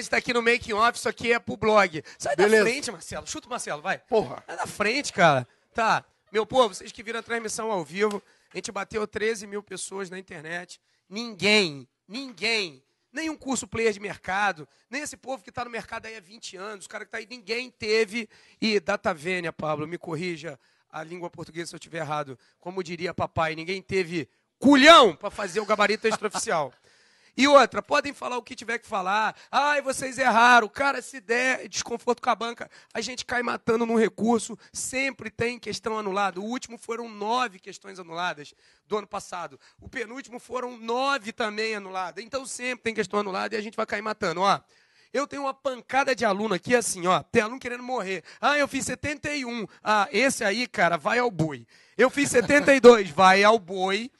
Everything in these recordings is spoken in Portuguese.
gente está aqui no making off, isso aqui é pro blog. Sai Beleza. da frente, Marcelo. Chuta o Marcelo, vai. Porra. Sai da frente, cara. Tá. Meu povo, vocês que viram a transmissão ao vivo, a gente bateu 13 mil pessoas na internet. Ninguém, ninguém, nenhum curso player de mercado, nem esse povo que está no mercado aí há 20 anos, o cara que está aí, ninguém teve. E data vênia, Pablo, me corrija a língua portuguesa se eu estiver errado. Como diria papai, ninguém teve culhão para fazer o gabarito extraoficial. E outra, podem falar o que tiver que falar. Ai, vocês erraram. O Cara, se der desconforto com a banca, a gente cai matando no recurso. Sempre tem questão anulada. O último foram nove questões anuladas do ano passado. O penúltimo foram nove também anuladas. Então sempre tem questão anulada e a gente vai cair matando. Ó, eu tenho uma pancada de aluno aqui assim, ó. Tem aluno querendo morrer. Ah, eu fiz 71. Ah, esse aí, cara, vai ao boi. Eu fiz 72, vai ao boi.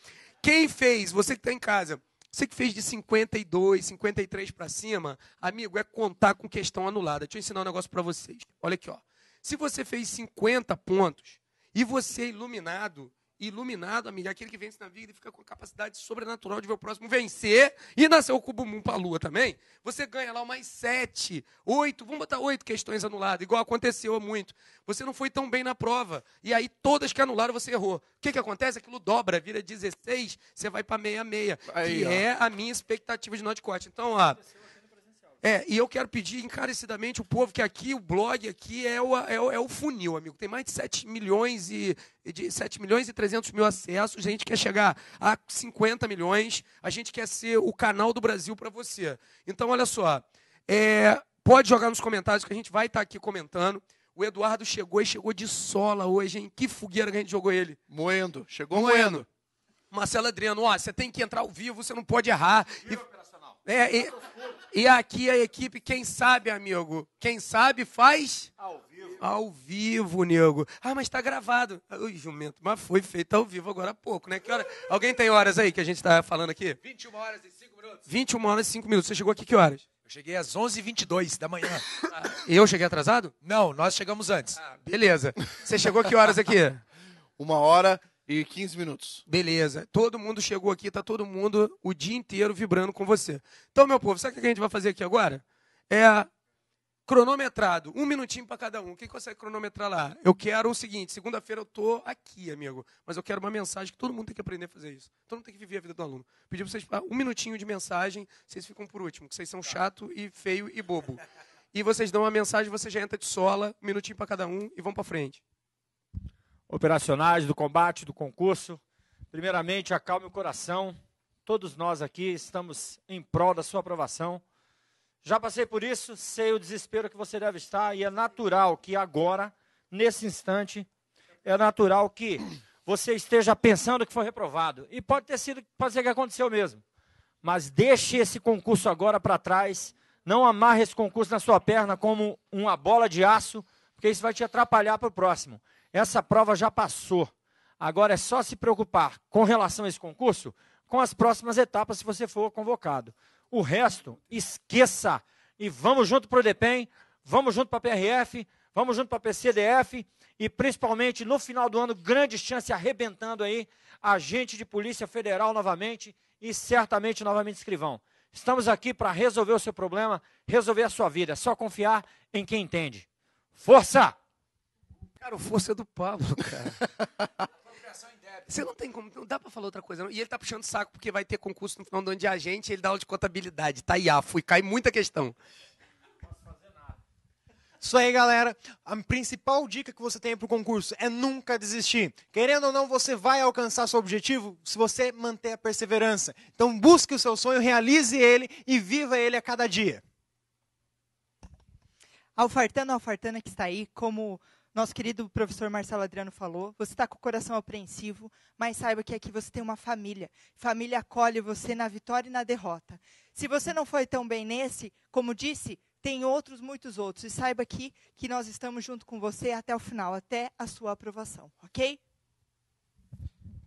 Quem fez? Você que está em casa você que fez de 52, 53 para cima, amigo, é contar com questão anulada. Deixa eu ensinar um negócio para vocês. Olha aqui, ó. Se você fez 50 pontos e você é iluminado iluminado, amigo, é aquele que vence na vida ele fica com a capacidade sobrenatural de ver o próximo vencer e nasceu o cubo para a lua também. Você ganha lá mais sete, oito, vamos botar oito questões anuladas, igual aconteceu muito. Você não foi tão bem na prova, e aí todas que anularam você errou. O que, que acontece? Aquilo dobra, vira 16, você vai para 66, aí, que ó. é a minha expectativa de de Corte. Então, ó. É, e eu quero pedir encarecidamente o povo que aqui, o blog aqui é o, é o, é o funil, amigo. Tem mais de 7 milhões e de 7 milhões e 300 mil acessos. A gente quer chegar a 50 milhões. A gente quer ser o canal do Brasil para você. Então, olha só. É, pode jogar nos comentários que a gente vai estar tá aqui comentando. O Eduardo chegou e chegou de sola hoje, hein? Que fogueira que a gente jogou ele. Moendo. Chegou moendo. moendo. Marcelo Adriano, ó, você tem que entrar ao vivo, você não pode errar. E... É, e, e, aqui a equipe, quem sabe, amigo? Quem sabe faz ao vivo, ao vivo nego. Ah, mas está gravado. Ui, jumento, mas foi feito ao vivo agora há pouco, né? Que hora? Alguém tem horas aí que a gente está falando aqui? 21 horas e 5 minutos. 21 horas e 5 minutos. Você chegou aqui que horas? Eu cheguei às 11h22 da manhã. E ah, eu cheguei atrasado? Não, nós chegamos antes. Ah, beleza. Você chegou que horas aqui? Uma hora e 15 minutos. Beleza. Todo mundo chegou aqui, tá todo mundo o dia inteiro vibrando com você. Então, meu povo, sabe o que a gente vai fazer aqui agora? É cronometrado, um minutinho para cada um. Quem consegue cronometrar lá? Eu quero o seguinte: segunda-feira eu tô aqui, amigo, mas eu quero uma mensagem que todo mundo tem que aprender a fazer isso. Todo mundo tem que viver a vida do aluno. Pedi para vocês ah, um minutinho de mensagem, vocês ficam por último, que vocês são chato e feio e bobo. E vocês dão uma mensagem, você já entra de sola, um minutinho para cada um e vão para frente operacionais, do combate, do concurso. Primeiramente, acalme o coração. Todos nós aqui estamos em prol da sua aprovação. Já passei por isso, sei o desespero que você deve estar e é natural que agora, nesse instante, é natural que você esteja pensando que foi reprovado. E pode ter sido, pode ser que aconteceu mesmo. Mas deixe esse concurso agora para trás. Não amarre esse concurso na sua perna como uma bola de aço, porque isso vai te atrapalhar para o próximo. Essa prova já passou. Agora é só se preocupar com relação a esse concurso com as próximas etapas, se você for convocado. O resto, esqueça. E vamos junto para o DEPEN, vamos junto para a PRF, vamos junto para a PCDF e principalmente no final do ano, grande chance arrebentando aí, agente de Polícia Federal novamente e certamente novamente escrivão. Estamos aqui para resolver o seu problema, resolver a sua vida. É só confiar em quem entende. Força! Cara, o força é do Pablo, cara. Você não tem como, não dá pra falar outra coisa. Não. E ele tá puxando saco porque vai ter concurso no final do ano de agente, ele dá aula de contabilidade. Tá aí, ah, fui, cai muita questão. Isso aí, galera. A principal dica que você tem para o concurso é nunca desistir. Querendo ou não, você vai alcançar seu objetivo se você manter a perseverança. Então, busque o seu sonho, realize ele e viva ele a cada dia. Alfartana, Alfartana que está aí como nosso querido professor Marcelo Adriano falou, você está com o coração apreensivo, mas saiba que aqui você tem uma família. Família acolhe você na vitória e na derrota. Se você não foi tão bem nesse, como disse, tem outros, muitos outros. E saiba aqui que nós estamos junto com você até o final, até a sua aprovação, ok?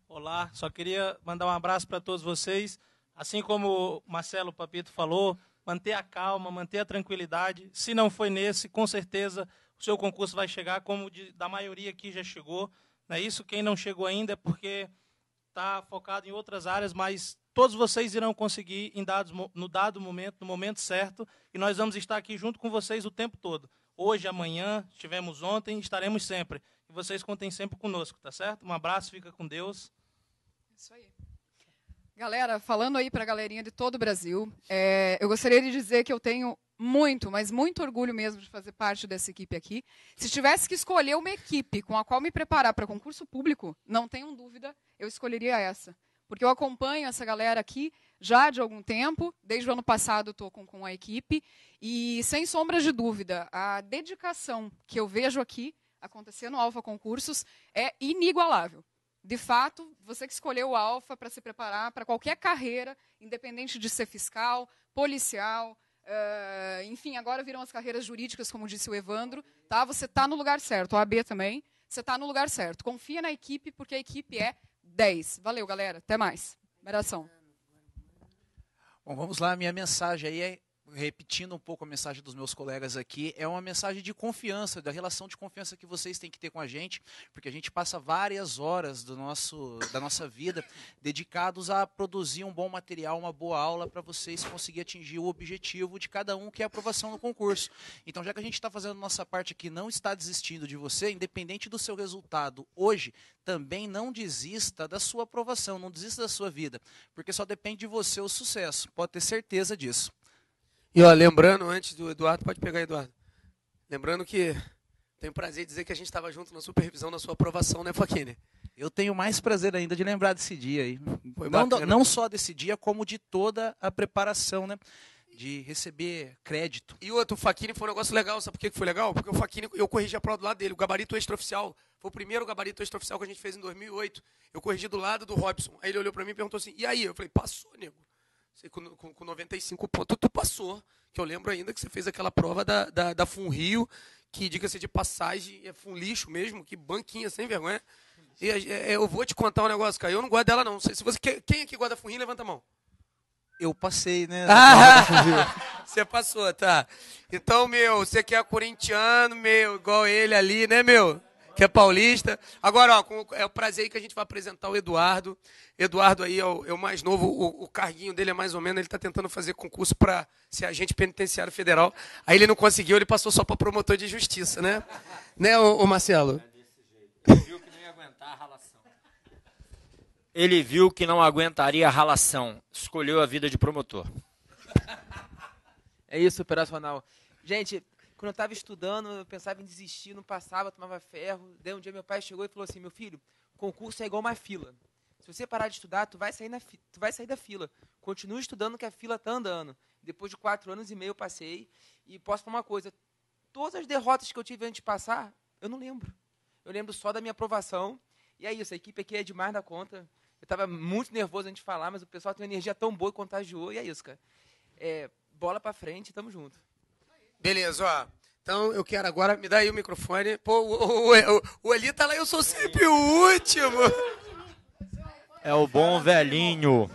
Olá, só queria mandar um abraço para todos vocês. Assim como o Marcelo Papito falou, manter a calma, manter a tranquilidade. Se não foi nesse, com certeza o seu concurso vai chegar como de, da maioria aqui já chegou. Não é isso? Quem não chegou ainda é porque está focado em outras áreas, mas todos vocês irão conseguir em dados, no dado momento, no momento certo, e nós vamos estar aqui junto com vocês o tempo todo. Hoje, amanhã, estivemos ontem, estaremos sempre. E vocês contem sempre conosco, tá certo? Um abraço, fica com Deus. É isso aí. Galera, falando aí para a galerinha de todo o Brasil, é, eu gostaria de dizer que eu tenho muito, mas muito orgulho mesmo de fazer parte dessa equipe aqui. Se tivesse que escolher uma equipe com a qual me preparar para concurso público, não tenho dúvida, eu escolheria essa. Porque eu acompanho essa galera aqui já de algum tempo, desde o ano passado estou com, com a equipe, e sem sombra de dúvida, a dedicação que eu vejo aqui acontecer no Alfa Concursos é inigualável. De fato, você que escolheu o Alfa para se preparar para qualquer carreira, independente de ser fiscal, policial, Uh, enfim, agora viram as carreiras jurídicas, como disse o Evandro. Tá? Você está no lugar certo. O AB também. Você está no lugar certo. Confia na equipe, porque a equipe é 10. Valeu, galera. Até mais. Abração. Bom, vamos lá. Minha mensagem aí é repetindo um pouco a mensagem dos meus colegas aqui, é uma mensagem de confiança, da relação de confiança que vocês têm que ter com a gente, porque a gente passa várias horas do nosso, da nossa vida dedicados a produzir um bom material, uma boa aula para vocês conseguir atingir o objetivo de cada um, que é a aprovação no concurso. Então, já que a gente está fazendo nossa parte aqui, não está desistindo de você, independente do seu resultado hoje, também não desista da sua aprovação, não desista da sua vida, porque só depende de você o sucesso. Pode ter certeza disso. E ó, lembrando, antes do Eduardo, pode pegar, Eduardo. Lembrando que tenho prazer em dizer que a gente estava junto na supervisão da sua aprovação, né, Faquine? Eu tenho mais prazer ainda de lembrar desse dia aí. Foi não, não só desse dia, como de toda a preparação, né? De receber crédito. E outro, o Faquini foi um negócio legal. Sabe por que foi legal? Porque o Faquini, eu corrigi a prova do lado dele. O gabarito extraoficial foi o primeiro gabarito extraoficial que a gente fez em 2008. Eu corrigi do lado do Robson. Aí ele olhou para mim e perguntou assim: e aí? Eu falei: passou, nego com, com, com 95 pontos, tu passou. Que eu lembro ainda que você fez aquela prova da, da, da Rio que, diga-se de passagem, é um lixo mesmo, que banquinha sem vergonha. E, é, é, eu vou te contar um negócio, cara. Eu não gosto dela, não. Se, se você, quem aqui guarda Rio levanta a mão. Eu passei, né? Ah, você passou, tá. Então, meu, você que é corintiano, meu, igual ele ali, né, meu? que é paulista. Agora, ó, é o prazer aí que a gente vai apresentar o Eduardo. Eduardo aí é o, é o mais novo, o, o, carguinho dele é mais ou menos, ele está tentando fazer concurso para ser agente penitenciário federal. Aí ele não conseguiu, ele passou só para promotor de justiça, né? né, ô, ô Marcelo? É viu que não ia aguentar a ralação. Ele viu que não aguentaria a ralação, escolheu a vida de promotor. É isso, operacional. Gente, quando eu estava estudando, eu pensava em desistir, não passava, tomava ferro. Daí um dia meu pai chegou e falou assim: "Meu filho, concurso é igual uma fila. Se você parar de estudar, tu vai sair, na fi, tu vai sair da fila. Continua estudando que a fila tá andando." Depois de quatro anos e meio eu passei e posso falar uma coisa: todas as derrotas que eu tive antes de passar, eu não lembro. Eu lembro só da minha aprovação. E é isso, a equipe aqui é demais da conta. Eu estava muito nervoso antes de falar, mas o pessoal tem uma energia tão boa e contagiou. E é isso, cara. É, bola para frente, tamo junto. Beleza, ó. Então eu quero agora. Me dá aí o microfone. Pô, o, o, o, o Eli tá lá, eu sou sempre o último. É o bom velhinho.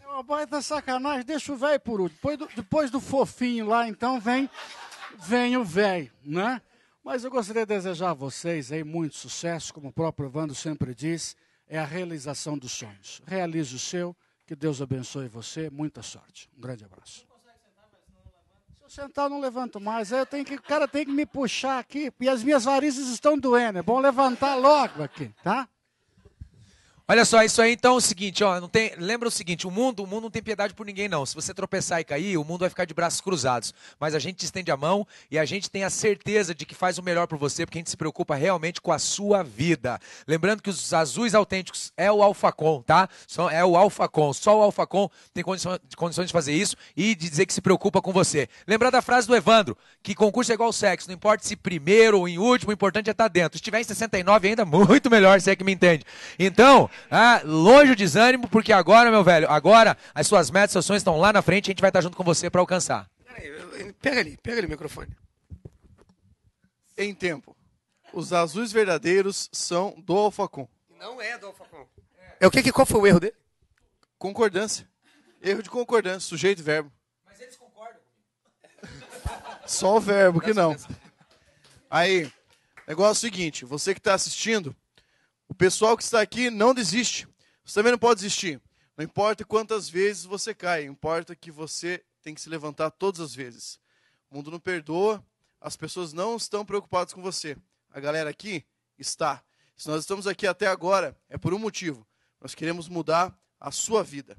É uma baita sacanagem, deixa o velho por último. Depois do, depois do fofinho lá, então vem, vem o velho, né? Mas eu gostaria de desejar a vocês aí muito sucesso, como o próprio Vando sempre diz, é a realização dos sonhos. Realize o seu, que Deus abençoe você, muita sorte. Um grande abraço sentar, eu não levanto mais. eu tenho que, o cara tem que me puxar aqui, e as minhas varizes estão doendo. É bom levantar logo aqui, tá? Olha só, isso aí então é o seguinte, ó, não tem, lembra o seguinte, o mundo, o mundo não tem piedade por ninguém não. Se você tropeçar e cair, o mundo vai ficar de braços cruzados, mas a gente estende a mão e a gente tem a certeza de que faz o melhor por você, porque a gente se preocupa realmente com a sua vida. Lembrando que os azuis autênticos é o Alfacom, tá? é o Alfacom, só o Alfacom tem condições de fazer isso e de dizer que se preocupa com você. Lembrando da frase do Evandro, que concurso é igual ao sexo, não importa se primeiro ou em último, o importante é estar dentro. Se estiver em 69 ainda muito melhor, se é que me entende. Então, ah, longe o desânimo, porque agora, meu velho, agora as suas metas, seus sonhos estão lá na frente e a gente vai estar junto com você para alcançar. pega ali, pega ali o microfone. Em tempo, os azuis verdadeiros são do Alfacon. Não é do Alfacon. É o que, qual foi o erro dele? Concordância. Erro de concordância, sujeito e verbo. Mas eles concordam. Só o verbo que não. Aí, negócio é o seguinte, você que está assistindo, o pessoal que está aqui não desiste. Você também não pode desistir. Não importa quantas vezes você cai, importa que você tem que se levantar todas as vezes. O mundo não perdoa, as pessoas não estão preocupadas com você. A galera aqui está. Se nós estamos aqui até agora, é por um motivo. Nós queremos mudar a sua vida.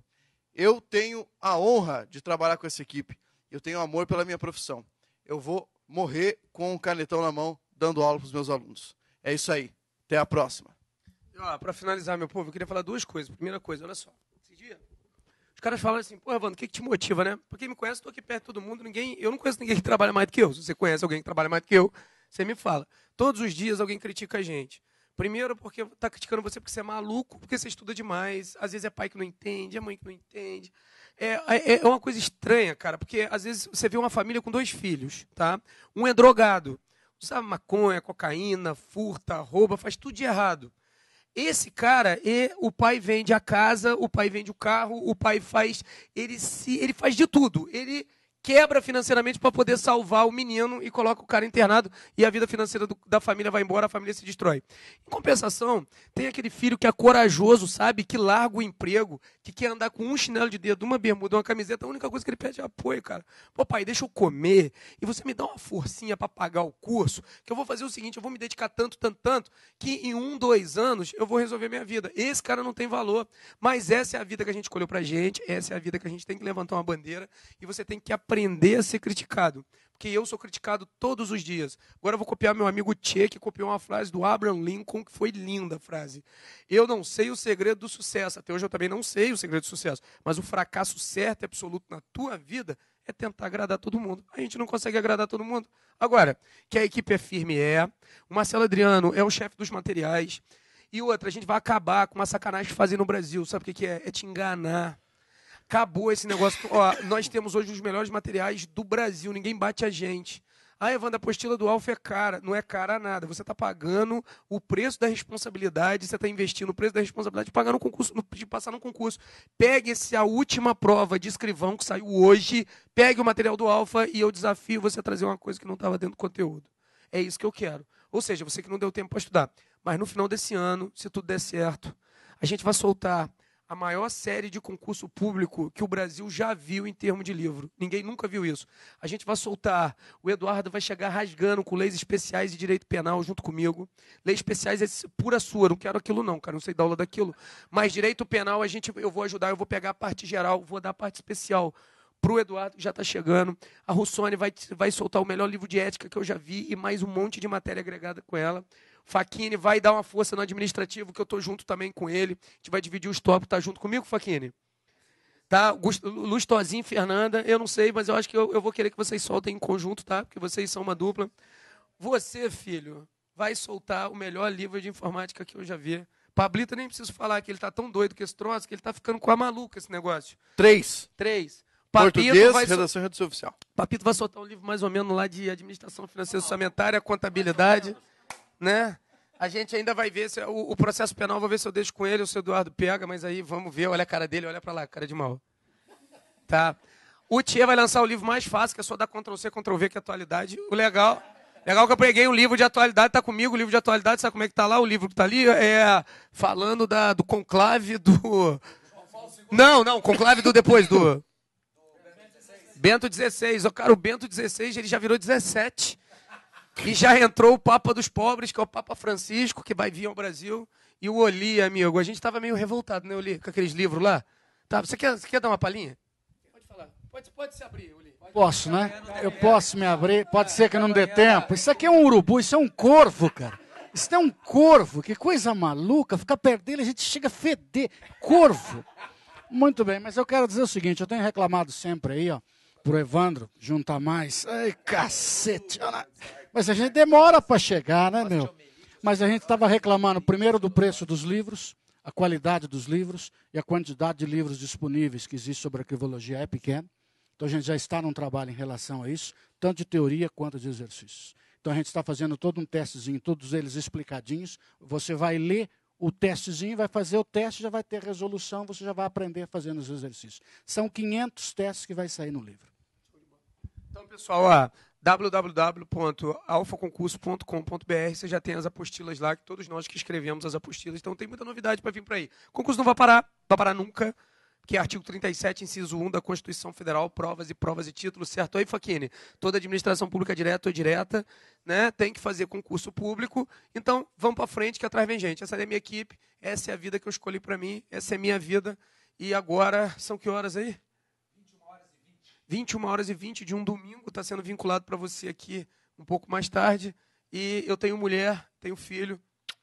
Eu tenho a honra de trabalhar com essa equipe. Eu tenho amor pela minha profissão. Eu vou morrer com um canetão na mão, dando aula para os meus alunos. É isso aí. Até a próxima. Para finalizar, meu povo, eu queria falar duas coisas. Primeira coisa, olha só. Esse dia, os caras falam assim, pô, Evandro, o que, que te motiva, né? Pra quem me conhece, estou aqui perto de todo mundo, ninguém, eu não conheço ninguém que trabalha mais do que eu. Se você conhece alguém que trabalha mais do que eu, você me fala. Todos os dias alguém critica a gente. Primeiro, porque está criticando você porque você é maluco, porque você estuda demais. Às vezes é pai que não entende, é mãe que não entende. É, é, é, é uma coisa estranha, cara, porque às vezes você vê uma família com dois filhos, tá? Um é drogado, usa maconha, cocaína, furta, rouba, faz tudo de errado. Esse cara, e o pai vende a casa, o pai vende o carro, o pai faz, ele se, ele faz de tudo. Ele quebra financeiramente para poder salvar o menino e coloca o cara internado e a vida financeira do, da família vai embora, a família se destrói. Em compensação, tem aquele filho que é corajoso, sabe, que larga o emprego, que quer andar com um chinelo de dedo, uma bermuda, uma camiseta, a única coisa que ele pede é apoio, cara. Pô, pai, deixa eu comer e você me dá uma forcinha para pagar o curso, que eu vou fazer o seguinte, eu vou me dedicar tanto, tanto, tanto, que em um, dois anos eu vou resolver minha vida. Esse cara não tem valor, mas essa é a vida que a gente escolheu pra gente, essa é a vida que a gente tem que levantar uma bandeira e você tem que aprender aprender a ser criticado. Porque eu sou criticado todos os dias. Agora eu vou copiar meu amigo Che que copiou uma frase do Abraham Lincoln, que foi linda a frase. Eu não sei o segredo do sucesso. Até hoje eu também não sei o segredo do sucesso. Mas o fracasso certo e absoluto na tua vida é tentar agradar todo mundo. A gente não consegue agradar todo mundo. Agora, que a equipe é firme, é. O Marcelo Adriano é o chefe dos materiais. E outra, a gente vai acabar com uma sacanagem que fazem no Brasil. Sabe o que é? É te enganar. Acabou esse negócio. Ó, nós temos hoje os melhores materiais do Brasil, ninguém bate a gente. Ah, Evandro, a apostila do Alfa é cara. Não é cara nada. Você está pagando o preço da responsabilidade, você está investindo o preço da responsabilidade de, pagar no concurso, de passar no concurso. Pegue essa última prova de escrivão que saiu hoje, pegue o material do Alfa e eu desafio você a trazer uma coisa que não estava dentro do conteúdo. É isso que eu quero. Ou seja, você que não deu tempo para estudar. Mas no final desse ano, se tudo der certo, a gente vai soltar a maior série de concurso público que o Brasil já viu em termos de livro. Ninguém nunca viu isso. A gente vai soltar. O Eduardo vai chegar rasgando com leis especiais e direito penal junto comigo. Leis especiais é pura sua, não quero aquilo não, cara, não sei dar aula daquilo. Mas direito penal a gente eu vou ajudar, eu vou pegar a parte geral, vou dar a parte especial para o Eduardo, que já está chegando. A Russone vai, vai soltar o melhor livro de ética que eu já vi e mais um monte de matéria agregada com ela. Faquine vai dar uma força no administrativo, que eu estou junto também com ele. A gente vai dividir os tópicos. Tá junto comigo, Faquine? Tá? Luz Fernanda, eu não sei, mas eu acho que eu, eu vou querer que vocês soltem em conjunto, tá? Porque vocês são uma dupla. Você, filho, vai soltar o melhor livro de informática que eu já vi. Pablito, nem preciso falar que ele está tão doido com esse troço que ele está ficando com a maluca esse negócio. Três. Três. Papito Português, vai redação oficial. Papito vai soltar um livro mais ou menos lá de administração financeira orçamentária, contabilidade né? A gente ainda vai ver se é o, o, processo penal, vou ver se eu deixo com ele ou se o Eduardo pega, mas aí vamos ver. Olha a cara dele, olha para lá, cara de mal. Tá? O Tia vai lançar o livro mais fácil, que é só dar Ctrl C, Ctrl V, que é atualidade. O legal. Legal que eu peguei um livro de atualidade, tá comigo, o livro de atualidade, sabe como é que tá lá? O livro que tá ali é falando da, do conclave do. Não, não, conclave do depois, do. Bento XVI. Bento cara, o Bento XVI ele já virou 17. E já entrou o Papa dos Pobres, que é o Papa Francisco, que vai vir ao Brasil. E o Oli, amigo. A gente estava meio revoltado, né, Oli, com aqueles livros lá. Tá, você quer, você quer dar uma palhinha? Pode falar. Pode, pode se abrir, Oli. Pode posso, né? Tá eu posso me abrir. Pode ser que não dê tempo. Isso aqui é um urubu, isso é um corvo, cara. Isso é um corvo, que coisa maluca. Ficar perto dele, a gente chega a feder. Corvo. Muito bem, mas eu quero dizer o seguinte, eu tenho reclamado sempre aí, ó, pro Evandro juntar mais. Ai, cacete. Mas a gente demora para chegar, né, meu? Mas a gente estava reclamando primeiro do preço dos livros, a qualidade dos livros e a quantidade de livros disponíveis que existe sobre arquivologia é pequena. Então a gente já está num trabalho em relação a isso, tanto de teoria quanto de exercícios. Então a gente está fazendo todo um testezinho, todos eles explicadinhos. Você vai ler o testezinho, vai fazer o teste, já vai ter resolução, você já vai aprender fazendo os exercícios. São 500 testes que vai sair no livro. Então, pessoal, a, www.alfaconcurso.com.br. Você já tem as apostilas lá, que todos nós que escrevemos as apostilas. Então tem muita novidade para vir para aí. O concurso não vai parar, vai parar nunca, que é artigo 37, inciso 1 da Constituição Federal, provas e provas e títulos, certo? Aí, Faquine, toda administração pública é direta ou é direta, né, tem que fazer concurso público. Então, vamos para frente que atrás vem gente. Essa é a minha equipe, essa é a vida que eu escolhi para mim, essa é a minha vida. E agora, são que horas aí? 21 horas e 20 de um domingo, está sendo vinculado para você aqui um pouco mais tarde. E eu tenho mulher, tenho filho.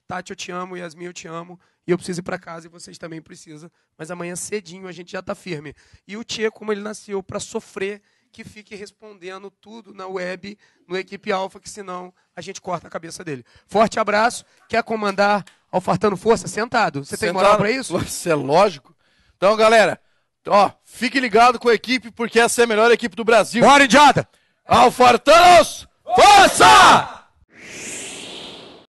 Tati, eu te amo, Yasmin, eu te amo. E eu preciso ir para casa e vocês também precisam. Mas amanhã cedinho a gente já está firme. E o Tchê, como ele nasceu para sofrer, que fique respondendo tudo na web, no Equipe Alfa, que senão a gente corta a cabeça dele. Forte abraço. Quer comandar Fartando Força? Sentado. Você tem moral para isso? Isso é lógico. Então, galera... Ó, fique ligado com a equipe, porque essa é a melhor equipe do Brasil. Bora, idiota! Alfartanos, força!